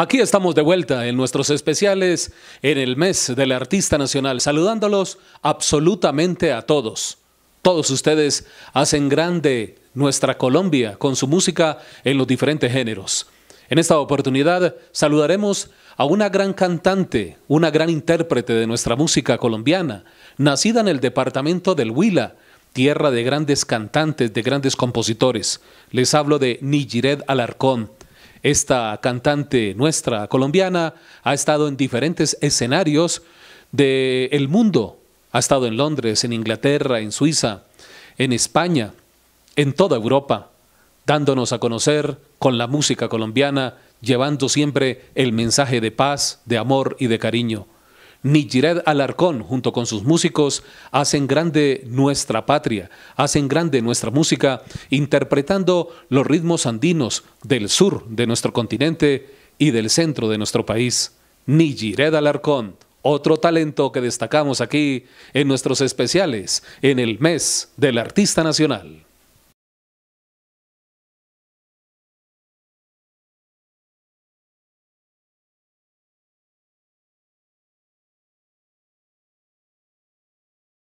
Aquí estamos de vuelta en nuestros especiales en el mes del artista nacional, saludándolos absolutamente a todos. Todos ustedes hacen grande nuestra Colombia con su música en los diferentes géneros. En esta oportunidad saludaremos a una gran cantante, una gran intérprete de nuestra música colombiana, nacida en el departamento del Huila, tierra de grandes cantantes, de grandes compositores. Les hablo de Nigiret Alarcón esta cantante nuestra colombiana ha estado en diferentes escenarios del mundo. Ha estado en Londres, en Inglaterra, en Suiza, en España, en toda Europa, dándonos a conocer con la música colombiana, llevando siempre el mensaje de paz, de amor y de cariño. Nijired Alarcón, junto con sus músicos, hacen grande nuestra patria, hacen grande nuestra música, interpretando los ritmos andinos del sur de nuestro continente y del centro de nuestro país. Nijired Alarcón, otro talento que destacamos aquí en nuestros especiales en el mes del Artista Nacional.